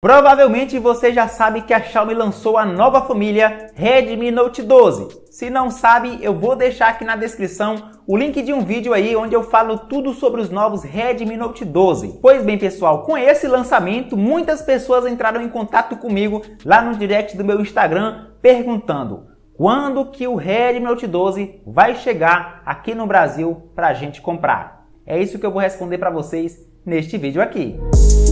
Provavelmente você já sabe que a Xiaomi lançou a nova família Redmi Note 12. Se não sabe, eu vou deixar aqui na descrição o link de um vídeo aí onde eu falo tudo sobre os novos Redmi Note 12. Pois bem, pessoal, com esse lançamento, muitas pessoas entraram em contato comigo lá no direct do meu Instagram perguntando: "Quando que o Redmi Note 12 vai chegar aqui no Brasil para a gente comprar?". É isso que eu vou responder para vocês neste vídeo aqui. Música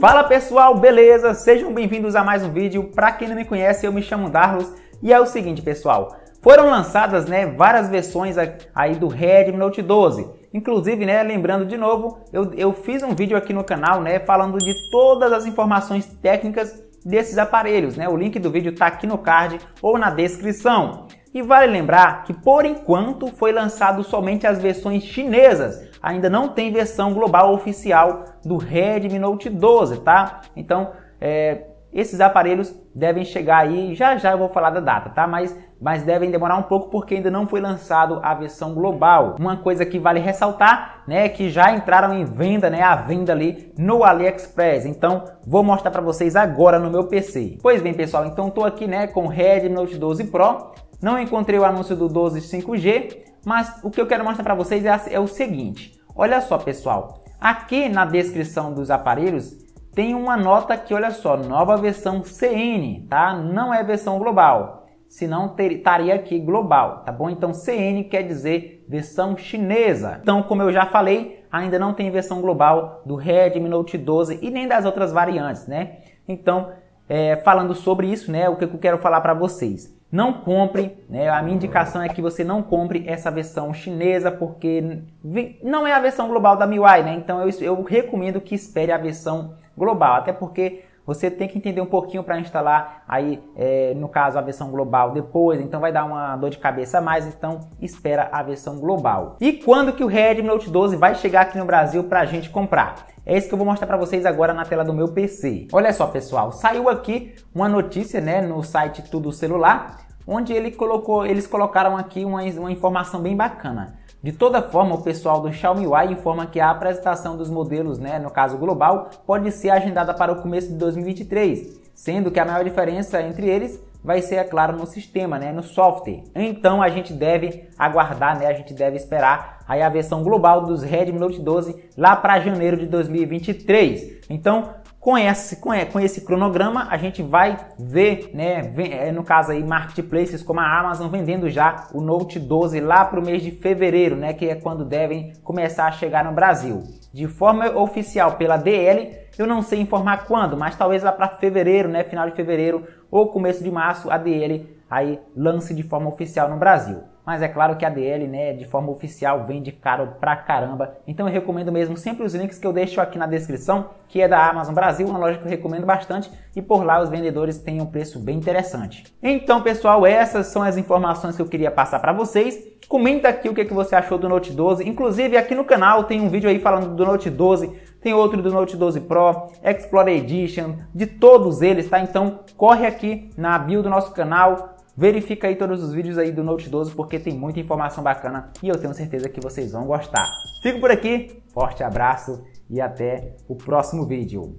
Fala pessoal, beleza? Sejam bem-vindos a mais um vídeo. Para quem não me conhece, eu me chamo Darlos e é o seguinte, pessoal. Foram lançadas, né, várias versões aí do Redmi Note 12. Inclusive, né, lembrando de novo, eu, eu fiz um vídeo aqui no canal, né, falando de todas as informações técnicas desses aparelhos, né? O link do vídeo está aqui no card ou na descrição. E vale lembrar que por enquanto foi lançado somente as versões chinesas, ainda não tem versão global oficial do Redmi Note 12, tá? Então, é, esses aparelhos devem chegar aí, já já eu vou falar da data, tá? Mas, mas devem demorar um pouco porque ainda não foi lançado a versão global. Uma coisa que vale ressaltar, né, que já entraram em venda, né, a venda ali no AliExpress. Então, vou mostrar para vocês agora no meu PC. Pois bem, pessoal, então tô aqui, né, com o Redmi Note 12 Pro não encontrei o anúncio do 12 5G, mas o que eu quero mostrar para vocês é, é o seguinte. Olha só, pessoal. Aqui na descrição dos aparelhos tem uma nota que, olha só, nova versão CN, tá? Não é versão global, senão estaria aqui global, tá bom? Então CN quer dizer versão chinesa. Então, como eu já falei, ainda não tem versão global do Redmi Note 12 e nem das outras variantes, né? Então, é, falando sobre isso, né, o que eu quero falar para vocês. Não compre, né? a minha indicação é que você não compre essa versão chinesa, porque não é a versão global da MIUI, né? Então eu, eu recomendo que espere a versão global, até porque você tem que entender um pouquinho para instalar aí, é, no caso, a versão global depois, então vai dar uma dor de cabeça a mais, então espera a versão global. E quando que o Redmi Note 12 vai chegar aqui no Brasil para a gente comprar? É isso que eu vou mostrar para vocês agora na tela do meu PC. Olha só, pessoal, saiu aqui uma notícia, né, no site Tudo Celular, onde ele colocou, eles colocaram aqui uma, uma informação bem bacana. De toda forma, o pessoal do Xiaomi Y informa que a apresentação dos modelos, né, no caso global, pode ser agendada para o começo de 2023, sendo que a maior diferença entre eles vai ser, é claro, no sistema, né, no software. Então a gente deve aguardar, né, a gente deve esperar aí a versão global dos Redmi Note 12 lá para janeiro de 2023. Então, com esse, é, com esse cronograma, a gente vai ver, né, é, no caso aí, marketplaces como a Amazon vendendo já o Note 12 lá para o mês de fevereiro, né, que é quando devem começar a chegar no Brasil. De forma oficial pela DL, eu não sei informar quando, mas talvez lá para fevereiro, né, final de fevereiro ou começo de março, a DL aí lance de forma oficial no Brasil. Mas é claro que a DL, né, de forma oficial, vende caro pra caramba. Então eu recomendo mesmo sempre os links que eu deixo aqui na descrição, que é da Amazon Brasil, uma loja que eu recomendo bastante. E por lá os vendedores têm um preço bem interessante. Então, pessoal, essas são as informações que eu queria passar para vocês. Comenta aqui o que, é que você achou do Note 12. Inclusive, aqui no canal tem um vídeo aí falando do Note 12, tem outro do Note 12 Pro, Explore Edition, de todos eles, tá? Então corre aqui na bio do nosso canal, Verifica aí todos os vídeos aí do Note 12 porque tem muita informação bacana e eu tenho certeza que vocês vão gostar. Fico por aqui, forte abraço e até o próximo vídeo.